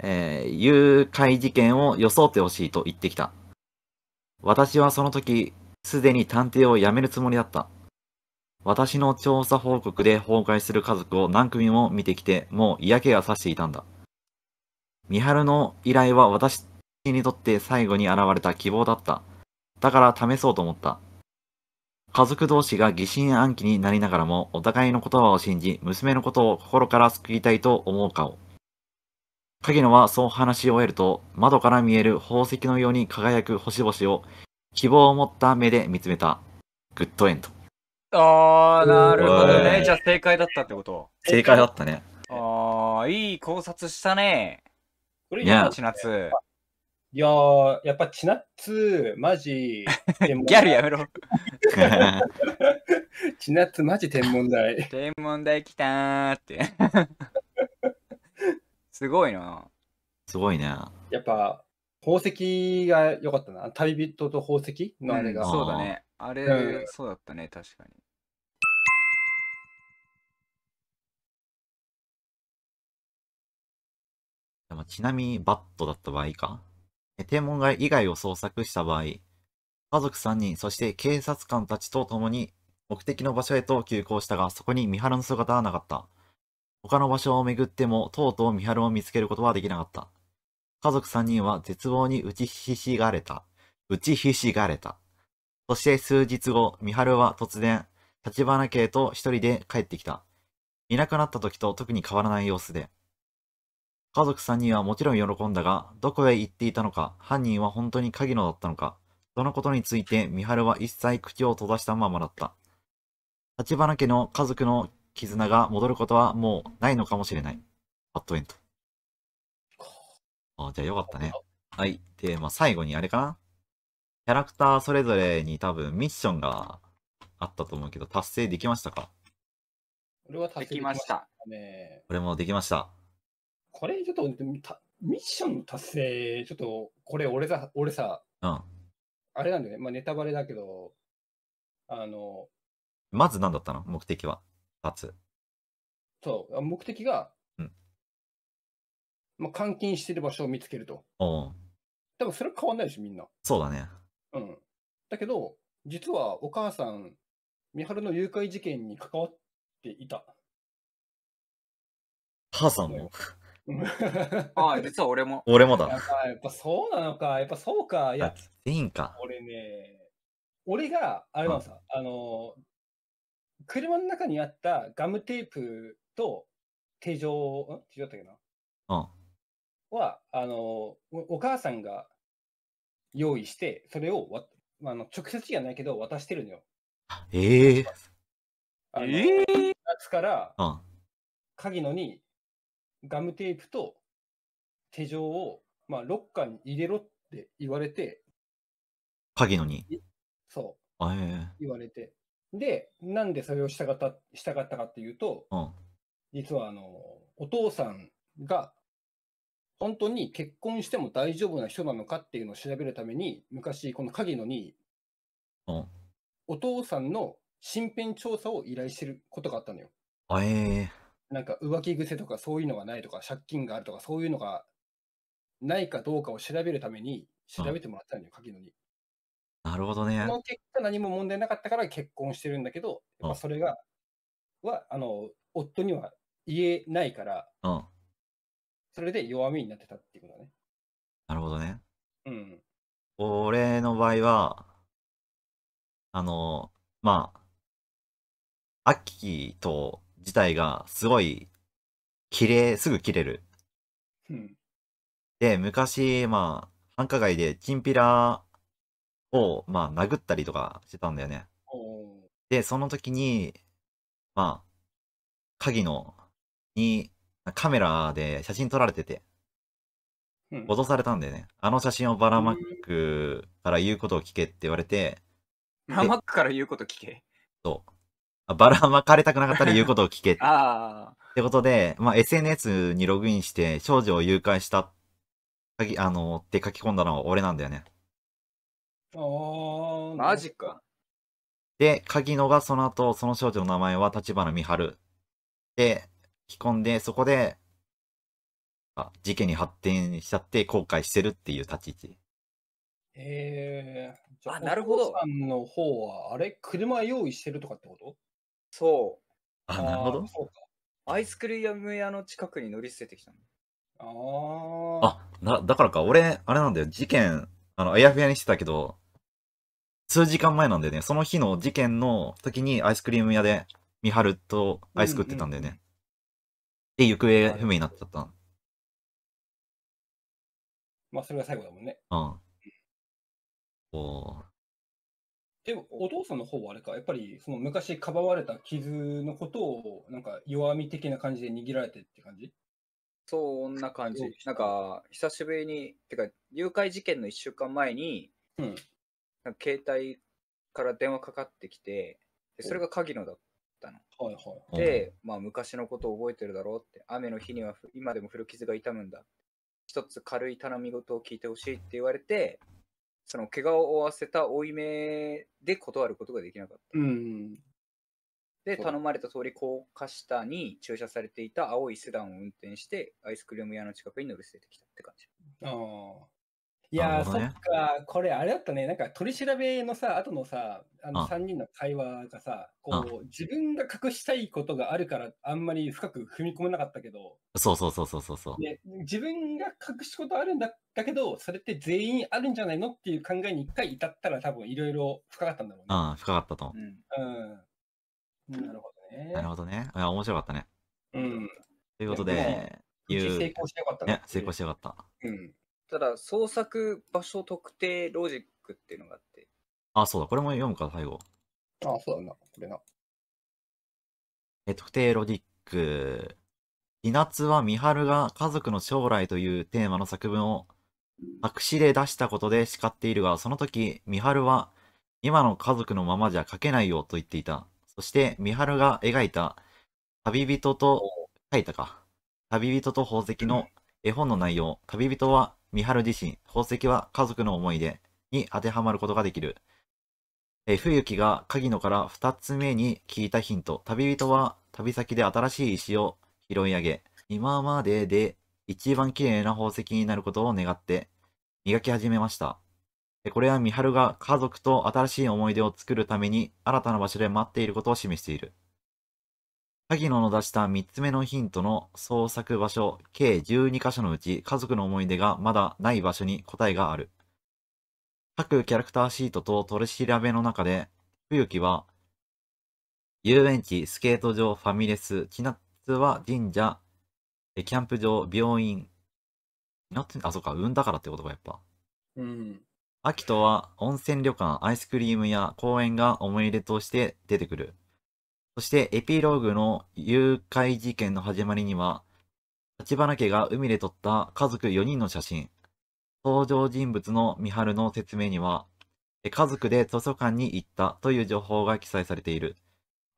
えー、誘拐事件を装ってほしいと言ってきた。私はその時、すでに探偵を辞めるつもりだった。私の調査報告で崩壊する家族を何組も見てきて、もう嫌気がさしていたんだ。三春の依頼は私にとって最後に現れた希望だった。だから試そうと思った。家族同士が疑心暗鬼になりながらも、お互いの言葉を信じ、娘のことを心から救いたいと思う顔。影野はそう話し終えると、窓から見える宝石のように輝く星々を、希望を持った目で見つめた。グッドエンド。ああ、なるほどね。じゃあ正解だったってこと正解だったね。ああ、いい考察したね。これち千夏。いやー、やっぱ千夏、マジ。ギャルやめろ。千夏、マジ天文台。天文台来たーって。すごいな。すごいね。やっぱ、宝石が良かったな。旅人と宝石のあれが。うん、そうだね。あれ、うん、そうだったね、確かに。でも、ちなみに、バットだった場合か。天文街以外を捜索した場合、家族3人、そして警察官たちと共に目的の場所へと急行したが、そこに三原の姿はなかった。他の場所を巡っても、とうとう三春を見つけることはできなかった。家族三人は絶望に打ちひしがれた。打ちひしがれた。そして数日後、三春は突然、立花家と一人で帰ってきた。いなくなった時と特に変わらない様子で。家族三人はもちろん喜んだが、どこへ行っていたのか、犯人は本当に鍵野だったのか、そのことについて三春は一切口を閉ざしたままだった。立花家の家族の絆が戻ることはもうないのかもしれない。ハットエント。あじゃあよかったね。はい。で、まあ、最後にあれかなキャラクターそれぞれに多分ミッションがあったと思うけど、達成できましたか俺は達成できました。これもできました。これちょっと、ミッション達成、ちょっと、これ俺さ、俺さ、うん。あれなんだよね。まあ、ネタバレだけど、あの、まず何だったの目的は。立つ。そう、目的が、うん、まあ、監禁してる場所を見つけると。うん。でもそれは変わんないでしょ、みんな。そうだね。うん。だけど、実はお母さん、美晴の誘拐事件に関わっていた。母さんも。ああ、実は俺も。俺もだ。やっぱやっぱそうなのか、やっぱそうか。いや、全か。俺ね、俺が、あれはさ、うん、あの、車の中にあったガムテープと手錠、ん手錠だったけなうん。は、あの、お母さんが用意して、それをわ、あ、の直接じゃないけど渡してるのよ。ええあのえ夏からうん。鍵野にガムテープと手錠を、まあ、ロッカーに入れろって言われて、鍵のに。そう、ええ言われて。で、なんでそれを従った、従ったかっていうと、うん、実はあの、お父さんが、本当に結婚しても大丈夫な人なのかっていうのを調べるために、昔、この影野に、うん、お父さんの身辺調査を依頼してることがあったのよ。ええー、なんか浮気癖とかそういうのがないとか、借金があるとか、そういうのがないかどうかを調べるために、調べてもらったのよ、うん、影野に。なるほどね。その結果何も問題なかったから結婚してるんだけど、やっぱそれが、は、あの、夫には言えないから、うん。それで弱みになってたっていうことね。なるほどね。うん。俺の場合は、あの、まあ、アッキーと自体がすごい、綺麗、すぐ切れる。うん。で、昔、まあ、繁華街でチンピラを、まあ、殴ったりとかしてたんだよね。で、その時に、まあ、鍵の、に、カメラで写真撮られてて、脅されたんだよね。あの写真をバラマックから言うことを聞けって言われて、バラマックから言うこと聞けそうあ。ばらまかれたくなかったら言うことを聞けって。あってことで、まあ、SNS にログインして少女を誘拐した、鍵、あの、って書き込んだのは俺なんだよね。ああ。マジか。で、鍵野がその後、その少女の名前は立花美春。で、聞こ込んで、そこで、あ、事件に発展しちゃって後悔してるっていう立ち位置。ええー。あ、なるほど。さんの方は、あれ車用意してるとかってことそう。あ、なるほど。そうか。アイスクリーム屋の近くに乗り捨ててきたの。ああ。あ、な、だからか、俺、あれなんだよ、事件、あの、あやふやにしてたけど、数時間前なんだよね。その日の事件の時にアイスクリーム屋で、美晴とアイス食ってたんだよね。で、行方不明になっちゃった。まあ、それが最後だもんね。うん。おでも、お父さんの方はあれか、やっぱり、その昔、かばわれた傷のことを、なんか、弱み的な感じで握られてって感じそんな感じ。なんか、久しぶりに、てか、誘拐事件の1週間前に、うん、なんか携帯から電話かかってきて、でそれが鍵野だったの。はいはで、まあ、昔のことを覚えてるだろうって、雨の日には今でも古傷が痛むんだ。一つ軽い頼み事を聞いてほしいって言われて、その怪我を負わせた負い目で断ることができなかった。うん。で、頼まれた通り、高架下に駐車されていた青いセダンを運転して、アイスクリーム屋の近くに乗り捨ててきたって感じ。ああ。いやー、ね、そっか、これあれだったね、なんか取り調べのさ、後のさ、あの3人の会話がさ、こう、自分が隠したいことがあるから、あんまり深く踏み込めなかったけど、そうそうそうそうそうそう、ね。自分が隠すことあるんだだけど、それって全員あるんじゃないのっていう考えに一回至ったら、多分いろいろ深かったんだろうね。ああ、深かったと思う。うん。うん、なるほどね。なるほどね。あ面白かったね。うん。ということで、成功してよかったね。成功してよかった。うん。ただ、創作場所特定ロジックっていうのがあって。あ、そうだ。これも読むか、最後。あ、そうだな。これな。え、特定ロジック。日夏は美晴が家族の将来というテーマの作文を白紙で出したことで叱っているが、その時、美晴は今の家族のままじゃ書けないよと言っていた。そして、美晴が描いた旅人と、書いたか。旅人と宝石の絵本の内容。旅人は三春自身、宝石は家族の思い出に当てはまることができる。え冬木が鍵野から2つ目に聞いたヒント。旅人は旅先で新しい石を拾い上げ、今までで一番綺麗な宝石になることを願って磨き始めました。これは美春が家族と新しい思い出を作るために新たな場所で待っていることを示している。萩野の出した3つ目のヒントの創作場所計12箇所のうち家族の思い出がまだない場所に答えがある。各キャラクターシートと取り調べの中で、冬木は遊園地、スケート場、ファミレス、な夏は神社、キャンプ場、病院、なって、あ、そうか、産んだからってことか、やっぱ。うん。秋とは温泉旅館、アイスクリームや公園が思い出として出てくる。そしてエピローグの誘拐事件の始まりには、立花家が海で撮った家族4人の写真、登場人物の三春の説明には、家族で図書館に行ったという情報が記載されている。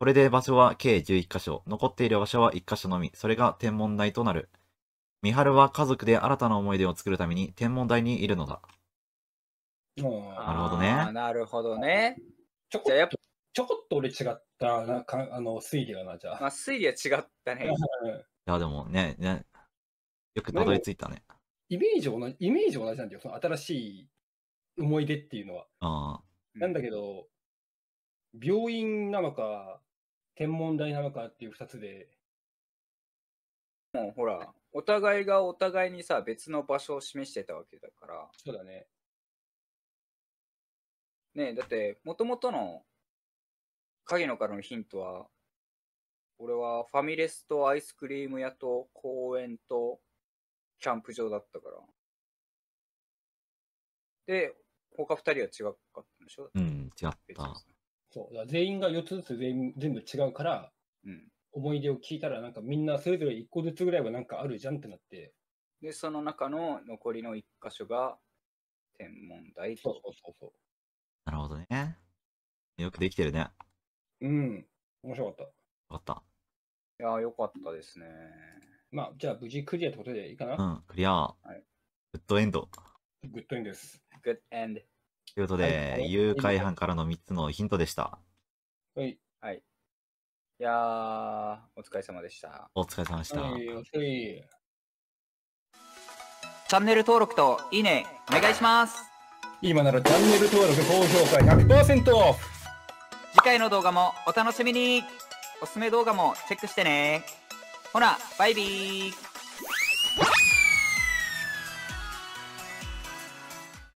これで場所は計11箇所、残っている場所は1箇所のみ、それが天文台となる。三春は家族で新たな思い出を作るために天文台にいるのだ。なるほどね。なるほどね。ちょこっと俺違ったなかあの推理がな、じゃあ。まあ、推理は違ったね。いや、でもね、ね、よくたどり着いたね。イメージ同じ、イメージ同じなんだよ、その新しい思い出っていうのは。あなんだけど、病院なのか、天文台なのかっていう2つで。もうほら、お互いがお互いにさ、別の場所を示してたわけだから。そうだね。ねだって、もともとの影のからのヒントは、俺はファミレスとアイスクリーム屋と公園とキャンプ場だったから。で、他二人は違かったんでしょうん、違った。そう。全員が4つずつ全員全部違うから、うん、思い出を聞いたら、なんかみんなそれぞれ1個ずつぐらいはなんかあるじゃんってなって。で、その中の残りの1箇所が天文台と。そうそうそう。なるほどね。よくできてるね。うん。面白かった。よかった。いやー、よかったですね。まあ、じゃあ、無事クリアってことでいいかなうん、クリア。はい、グッドエンド。グッドエンドです。グッドエンド。ということで、はい、誘拐犯からの3つのヒントでした。はい。はい。いやー、お疲れ様でした。お疲れ様でした。はい、チャンネル登録といいね、お願いします。今ならチャンネル登録、高評価100%オフ次回の動画もお楽しみにおすすめ動画もチェックしてねほなバイビー